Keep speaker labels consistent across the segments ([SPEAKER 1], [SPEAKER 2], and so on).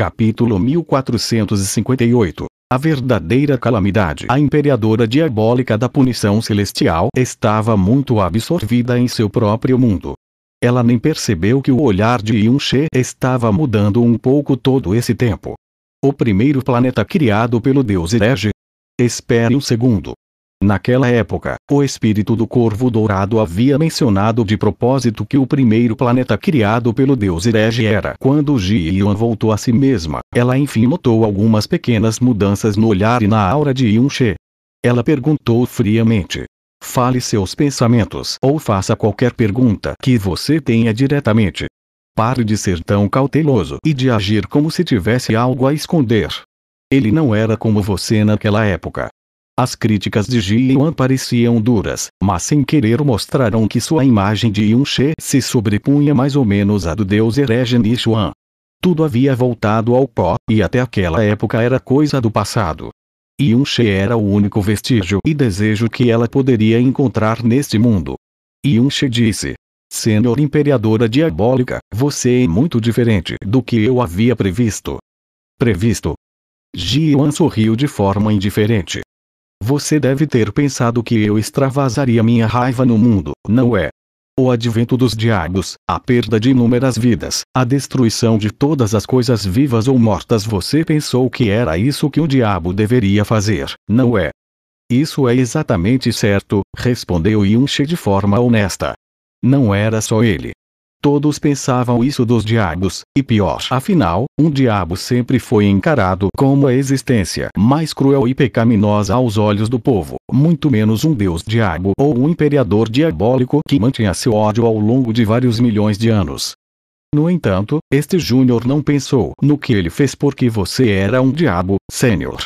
[SPEAKER 1] Capítulo 1458 a verdadeira calamidade. A imperadora diabólica da punição celestial estava muito absorvida em seu próprio mundo. Ela nem percebeu que o olhar de Yun-She estava mudando um pouco todo esse tempo. O primeiro planeta criado pelo deus herege? Espere um segundo. Naquela época, o espírito do Corvo Dourado havia mencionado de propósito que o primeiro planeta criado pelo deus herege era. Quando Gion voltou a si mesma, ela enfim notou algumas pequenas mudanças no olhar e na aura de Yunche. Ela perguntou friamente. Fale seus pensamentos ou faça qualquer pergunta que você tenha diretamente. Pare de ser tão cauteloso e de agir como se tivesse algo a esconder. Ele não era como você naquela época. As críticas de Ji Yuan pareciam duras, mas sem querer mostraram que sua imagem de Yunche se sobrepunha mais ou menos à do deus herege Nishuan. Tudo havia voltado ao pó, e até aquela época era coisa do passado. Yunche era o único vestígio e desejo que ela poderia encontrar neste mundo. Yunche disse. Senhor Imperadora Diabólica, você é muito diferente do que eu havia previsto. Previsto? Ji Yuan sorriu de forma indiferente. Você deve ter pensado que eu extravasaria minha raiva no mundo, não é? O advento dos diabos, a perda de inúmeras vidas, a destruição de todas as coisas vivas ou mortas, você pensou que era isso que o diabo deveria fazer, não é? Isso é exatamente certo, respondeu Yunche de forma honesta. Não era só ele. Todos pensavam isso dos diabos, e pior, afinal, um diabo sempre foi encarado como a existência mais cruel e pecaminosa aos olhos do povo, muito menos um deus diabo ou um imperador diabólico que mantinha seu ódio ao longo de vários milhões de anos. No entanto, este júnior não pensou no que ele fez porque você era um diabo, sênior,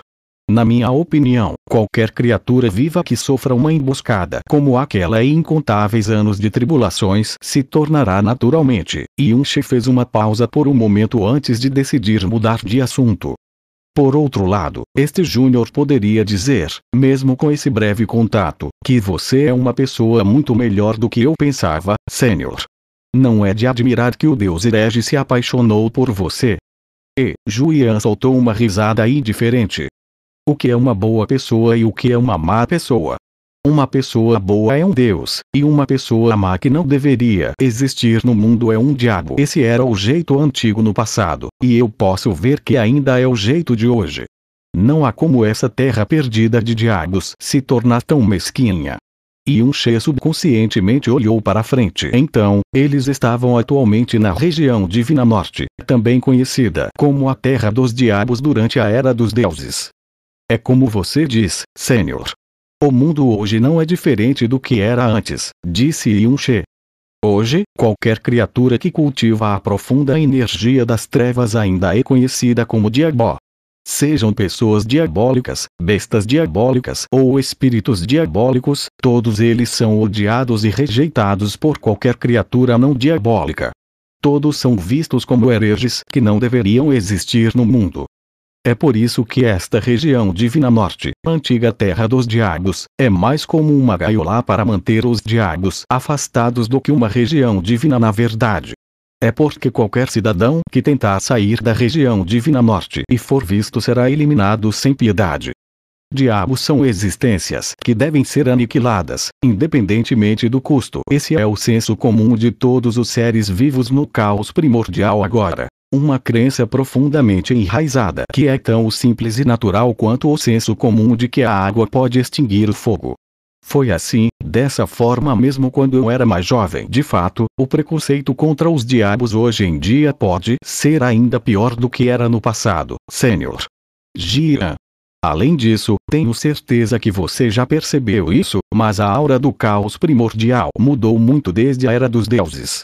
[SPEAKER 1] na minha opinião, qualquer criatura viva que sofra uma emboscada como aquela e incontáveis anos de tribulações se tornará naturalmente. E um chefe fez uma pausa por um momento antes de decidir mudar de assunto. Por outro lado, este júnior poderia dizer, mesmo com esse breve contato, que você é uma pessoa muito melhor do que eu pensava, sênior. Não é de admirar que o deus herege se apaixonou por você. E, Julian soltou uma risada indiferente o que é uma boa pessoa e o que é uma má pessoa. Uma pessoa boa é um Deus, e uma pessoa má que não deveria existir no mundo é um diabo. Esse era o jeito antigo no passado, e eu posso ver que ainda é o jeito de hoje. Não há como essa terra perdida de diabos se tornar tão mesquinha. E um Che subconscientemente olhou para frente. Então, eles estavam atualmente na região Divina Norte, também conhecida como a Terra dos Diabos durante a Era dos Deuses. É como você diz, senhor. O mundo hoje não é diferente do que era antes, disse Yun Hoje, qualquer criatura que cultiva a profunda energia das trevas ainda é conhecida como diabó. Sejam pessoas diabólicas, bestas diabólicas ou espíritos diabólicos, todos eles são odiados e rejeitados por qualquer criatura não diabólica. Todos são vistos como hereges que não deveriam existir no mundo. É por isso que esta região divina norte, antiga terra dos diabos, é mais como uma gaiola para manter os diabos afastados do que uma região divina na verdade. É porque qualquer cidadão que tentar sair da região divina norte e for visto será eliminado sem piedade. Diabos são existências que devem ser aniquiladas, independentemente do custo. Esse é o senso comum de todos os seres vivos no caos primordial agora. Uma crença profundamente enraizada que é tão simples e natural quanto o senso comum de que a água pode extinguir o fogo. Foi assim, dessa forma mesmo quando eu era mais jovem. De fato, o preconceito contra os diabos hoje em dia pode ser ainda pior do que era no passado, Senhor. Gira. Além disso, tenho certeza que você já percebeu isso, mas a aura do caos primordial mudou muito desde a era dos deuses.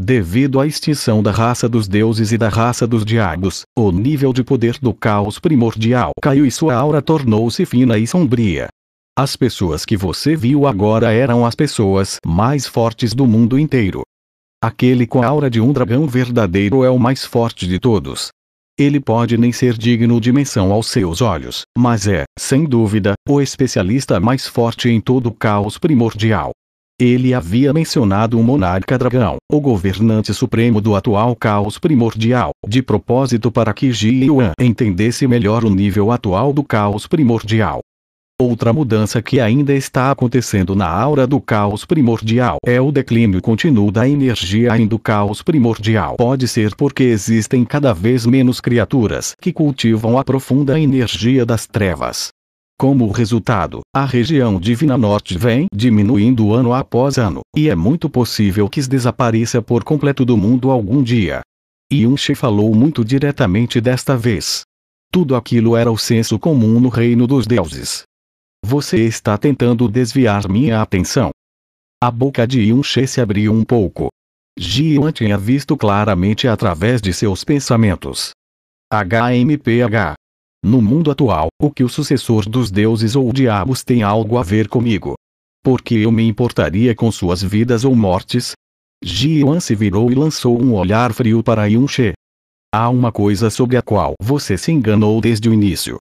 [SPEAKER 1] Devido à extinção da raça dos deuses e da raça dos diabos, o nível de poder do caos primordial caiu e sua aura tornou-se fina e sombria. As pessoas que você viu agora eram as pessoas mais fortes do mundo inteiro. Aquele com a aura de um dragão verdadeiro é o mais forte de todos. Ele pode nem ser digno de menção aos seus olhos, mas é, sem dúvida, o especialista mais forte em todo o caos primordial. Ele havia mencionado o monarca dragão, o governante supremo do atual caos primordial, de propósito para que Ji Yuan entendesse melhor o nível atual do caos primordial. Outra mudança que ainda está acontecendo na aura do caos primordial é o declínio contínuo da energia ainda do caos primordial. Pode ser porque existem cada vez menos criaturas que cultivam a profunda energia das trevas. Como resultado, a região divina norte vem diminuindo ano após ano, e é muito possível que desapareça por completo do mundo algum dia. Yunche falou muito diretamente desta vez. Tudo aquilo era o senso comum no reino dos deuses. Você está tentando desviar minha atenção. A boca de Yunche se abriu um pouco. Jian tinha visto claramente através de seus pensamentos. HMPH no mundo atual, o que o sucessor dos deuses ou diabos tem algo a ver comigo? Porque eu me importaria com suas vidas ou mortes? Jiwan se virou e lançou um olhar frio para Yunche. Há uma coisa sobre a qual você se enganou desde o início.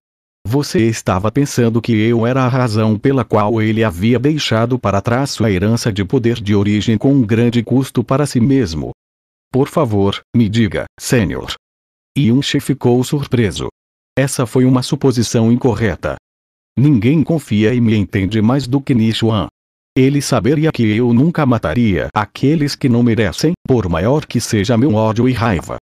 [SPEAKER 1] Você estava pensando que eu era a razão pela qual ele havia deixado para trás sua herança de poder de origem com um grande custo para si mesmo. Por favor, me diga, senhor. Yunche ficou surpreso. Essa foi uma suposição incorreta. Ninguém confia e me entende mais do que Nishuan. Ele saberia que eu nunca mataria aqueles que não merecem, por maior que seja meu ódio e raiva.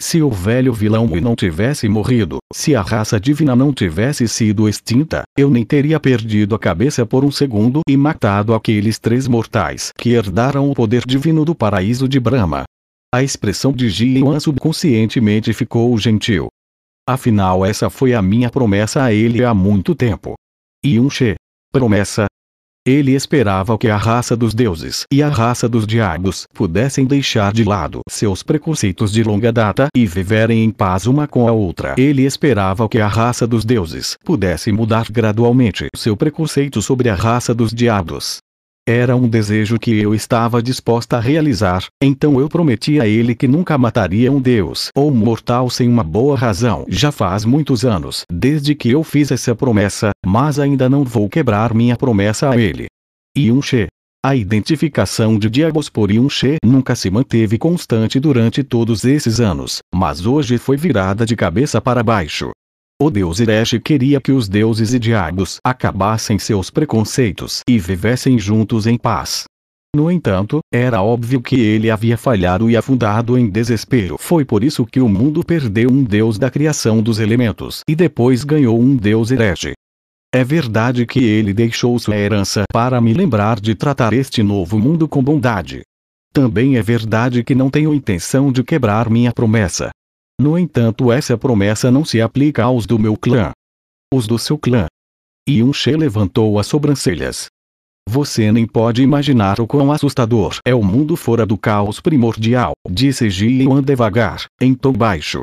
[SPEAKER 1] Se o velho vilão não tivesse morrido, se a raça divina não tivesse sido extinta, eu nem teria perdido a cabeça por um segundo e matado aqueles três mortais que herdaram o poder divino do paraíso de Brahma. A expressão de Jian subconscientemente ficou gentil. Afinal, essa foi a minha promessa a ele há muito tempo. Yunche. Promessa. Ele esperava que a raça dos deuses e a raça dos diabos pudessem deixar de lado seus preconceitos de longa data e viverem em paz uma com a outra. Ele esperava que a raça dos deuses pudesse mudar gradualmente seu preconceito sobre a raça dos diabos. Era um desejo que eu estava disposta a realizar, então eu prometi a ele que nunca mataria um deus ou um mortal sem uma boa razão. Já faz muitos anos desde que eu fiz essa promessa, mas ainda não vou quebrar minha promessa a ele. Yunche. A identificação de Diabos por Yunche nunca se manteve constante durante todos esses anos, mas hoje foi virada de cabeça para baixo. O deus Erech queria que os deuses e diabos acabassem seus preconceitos e vivessem juntos em paz. No entanto, era óbvio que ele havia falhado e afundado em desespero. Foi por isso que o mundo perdeu um deus da criação dos elementos e depois ganhou um deus herege. É verdade que ele deixou sua herança para me lembrar de tratar este novo mundo com bondade. Também é verdade que não tenho intenção de quebrar minha promessa. No entanto, essa promessa não se aplica aos do meu clã. Os do seu clã. Yunche levantou as sobrancelhas. Você nem pode imaginar o quão assustador é o mundo fora do caos primordial, disse Ji Yuan devagar, em tom baixo.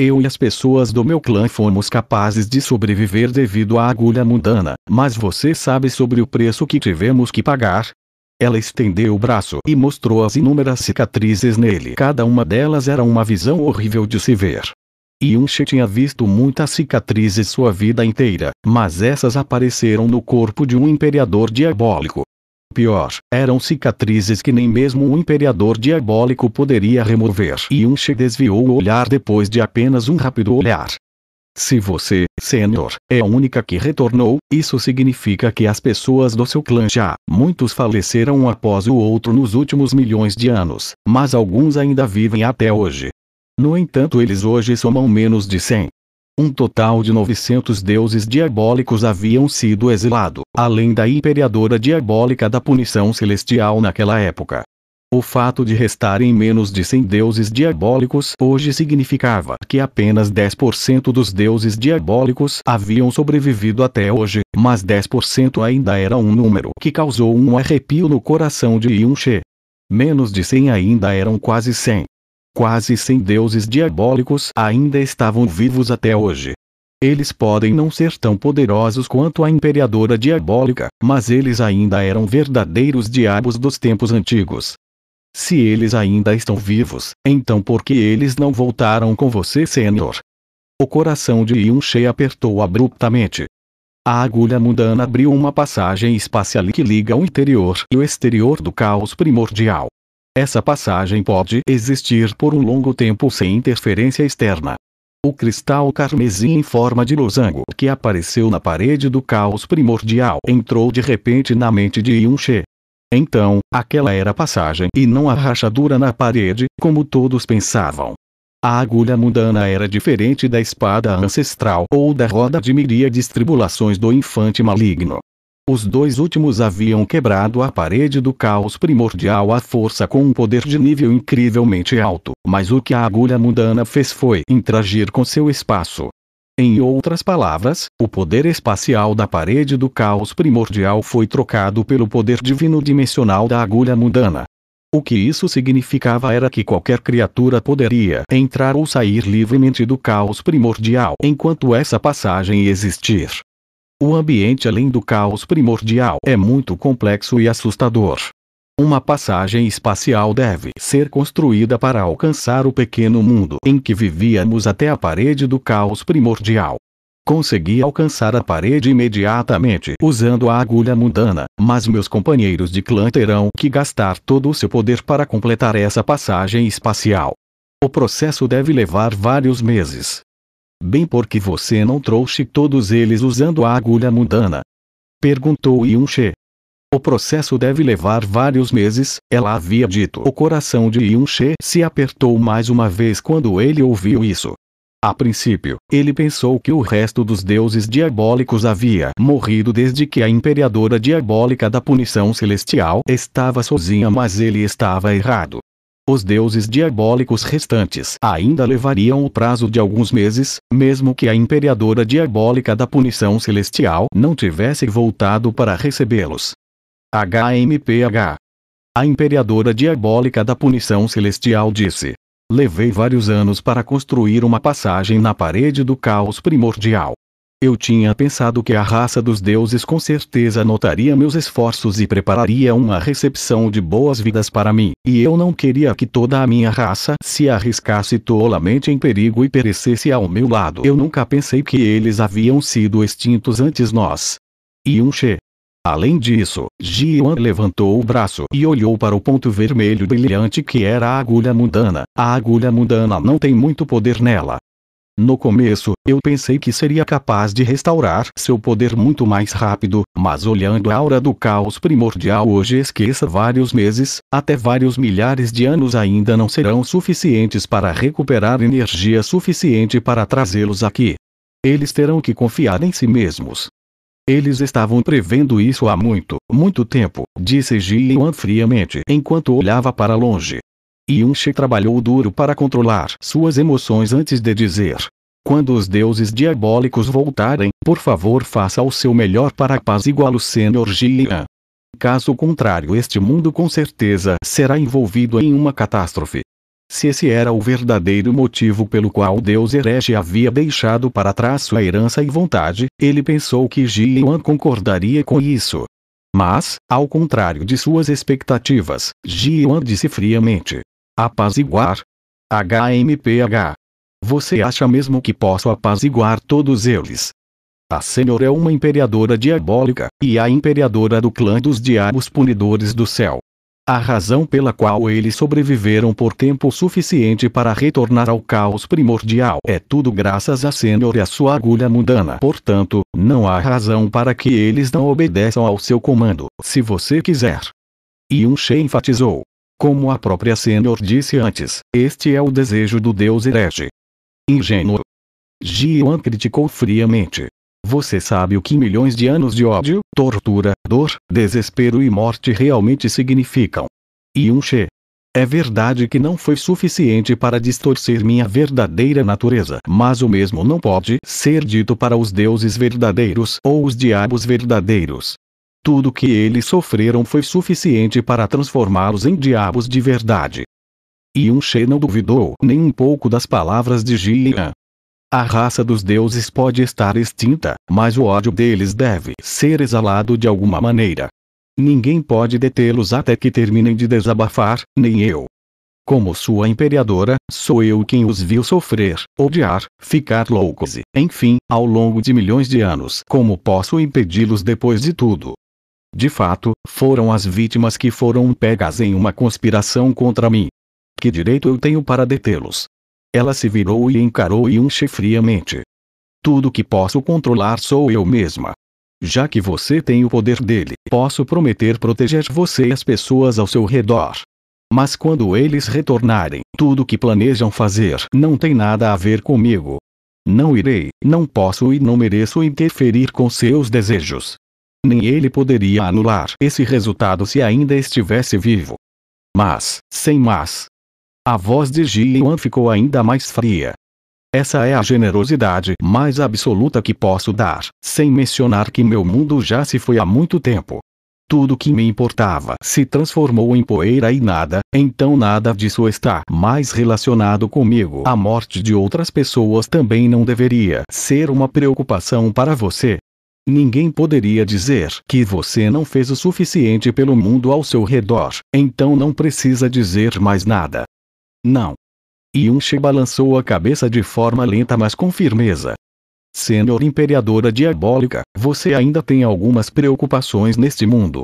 [SPEAKER 1] Eu e as pessoas do meu clã fomos capazes de sobreviver devido à agulha mundana, mas você sabe sobre o preço que tivemos que pagar? Ela estendeu o braço e mostrou as inúmeras cicatrizes nele. Cada uma delas era uma visão horrível de se ver. Yunche tinha visto muitas cicatrizes sua vida inteira, mas essas apareceram no corpo de um imperador diabólico. Pior, eram cicatrizes que nem mesmo um imperador diabólico poderia remover. Yunche desviou o olhar depois de apenas um rápido olhar. Se você, senhor, é a única que retornou, isso significa que as pessoas do seu clã já, muitos faleceram um após o outro nos últimos milhões de anos, mas alguns ainda vivem até hoje. No entanto, eles hoje somam menos de 100. Um total de 900 deuses diabólicos haviam sido exilados, além da imperadora diabólica da punição celestial naquela época. O fato de restarem menos de 100 deuses diabólicos hoje significava que apenas 10% dos deuses diabólicos haviam sobrevivido até hoje, mas 10% ainda era um número que causou um arrepio no coração de Yunche. Menos de 100 ainda eram quase 100. Quase 100 deuses diabólicos ainda estavam vivos até hoje. Eles podem não ser tão poderosos quanto a Imperadora Diabólica, mas eles ainda eram verdadeiros diabos dos tempos antigos. Se eles ainda estão vivos, então por que eles não voltaram com você, Senhor? O coração de Yun She apertou abruptamente. A agulha mundana abriu uma passagem espacial que liga o interior e o exterior do caos primordial. Essa passagem pode existir por um longo tempo sem interferência externa. O cristal carmesim em forma de losango que apareceu na parede do caos primordial entrou de repente na mente de Yun She. Então, aquela era a passagem e não a rachadura na parede, como todos pensavam. A agulha mundana era diferente da espada ancestral ou da roda de miríades tribulações do infante maligno. Os dois últimos haviam quebrado a parede do caos primordial à força com um poder de nível incrivelmente alto, mas o que a agulha mundana fez foi interagir com seu espaço, em outras palavras, o poder espacial da parede do caos primordial foi trocado pelo poder divino dimensional da agulha mundana. O que isso significava era que qualquer criatura poderia entrar ou sair livremente do caos primordial enquanto essa passagem existir. O ambiente além do caos primordial é muito complexo e assustador. Uma passagem espacial deve ser construída para alcançar o pequeno mundo em que vivíamos até a parede do caos primordial. Consegui alcançar a parede imediatamente usando a agulha mundana, mas meus companheiros de clã terão que gastar todo o seu poder para completar essa passagem espacial. O processo deve levar vários meses. Bem porque você não trouxe todos eles usando a agulha mundana? Perguntou Yun o processo deve levar vários meses, ela havia dito. O coração de Yun-Che se apertou mais uma vez quando ele ouviu isso. A princípio, ele pensou que o resto dos deuses diabólicos havia morrido desde que a imperadora diabólica da punição celestial estava sozinha, mas ele estava errado. Os deuses diabólicos restantes ainda levariam o prazo de alguns meses, mesmo que a imperadora diabólica da punição celestial não tivesse voltado para recebê-los. HMPH. A imperadora diabólica da punição celestial disse: Levei vários anos para construir uma passagem na parede do caos primordial. Eu tinha pensado que a raça dos deuses com certeza notaria meus esforços e prepararia uma recepção de boas-vindas para mim, e eu não queria que toda a minha raça se arriscasse tolamente em perigo e perecesse ao meu lado. Eu nunca pensei que eles haviam sido extintos antes nós. Yunche, Além disso, Jiwan levantou o braço e olhou para o ponto vermelho brilhante que era a agulha mundana. A agulha mundana não tem muito poder nela. No começo, eu pensei que seria capaz de restaurar seu poder muito mais rápido, mas olhando a aura do caos primordial hoje esqueça vários meses, até vários milhares de anos ainda não serão suficientes para recuperar energia suficiente para trazê-los aqui. Eles terão que confiar em si mesmos, eles estavam prevendo isso há muito, muito tempo, disse Ji'an friamente enquanto olhava para longe. Yun trabalhou duro para controlar suas emoções antes de dizer. Quando os deuses diabólicos voltarem, por favor faça o seu melhor para apaziguar o Senhor Jian. Caso contrário este mundo com certeza será envolvido em uma catástrofe se esse era o verdadeiro motivo pelo qual Deus herege havia deixado para trás sua herança e vontade, ele pensou que Ji Yuan concordaria com isso. Mas, ao contrário de suas expectativas, Ji Yuan disse friamente. Apaziguar? HMPH. Você acha mesmo que posso apaziguar todos eles? A senhora é uma imperadora diabólica, e a imperadora do clã dos diabos punidores do céu. A razão pela qual eles sobreviveram por tempo suficiente para retornar ao caos primordial é tudo graças a Senhor e a sua agulha mundana. Portanto, não há razão para que eles não obedeçam ao seu comando, se você quiser. Yunche enfatizou. Como a própria Senhor disse antes, este é o desejo do Deus herege. Ingênuo. Jian criticou friamente. Você sabe o que milhões de anos de ódio, tortura, dor, desespero e morte realmente significam. Yun-Che. É verdade que não foi suficiente para distorcer minha verdadeira natureza, mas o mesmo não pode ser dito para os deuses verdadeiros ou os diabos verdadeiros. Tudo que eles sofreram foi suficiente para transformá-los em diabos de verdade. Yun não duvidou nem um pouco das palavras de Jian. A raça dos deuses pode estar extinta, mas o ódio deles deve ser exalado de alguma maneira. Ninguém pode detê-los até que terminem de desabafar, nem eu. Como sua imperadora, sou eu quem os viu sofrer, odiar, ficar loucos e, enfim, ao longo de milhões de anos. Como posso impedi-los depois de tudo? De fato, foram as vítimas que foram pegas em uma conspiração contra mim. Que direito eu tenho para detê-los? Ela se virou e encarou Yunche friamente. Tudo que posso controlar sou eu mesma. Já que você tem o poder dele, posso prometer proteger você e as pessoas ao seu redor. Mas quando eles retornarem, tudo que planejam fazer não tem nada a ver comigo. Não irei, não posso e não mereço interferir com seus desejos. Nem ele poderia anular esse resultado se ainda estivesse vivo. Mas, sem mais, a voz de Ji Yuan ficou ainda mais fria. Essa é a generosidade mais absoluta que posso dar, sem mencionar que meu mundo já se foi há muito tempo. Tudo que me importava se transformou em poeira e nada, então nada disso está mais relacionado comigo. A morte de outras pessoas também não deveria ser uma preocupação para você. Ninguém poderia dizer que você não fez o suficiente pelo mundo ao seu redor, então não precisa dizer mais nada. Não. Yunche balançou a cabeça de forma lenta mas com firmeza. Senhor Imperadora Diabólica, você ainda tem algumas preocupações neste mundo.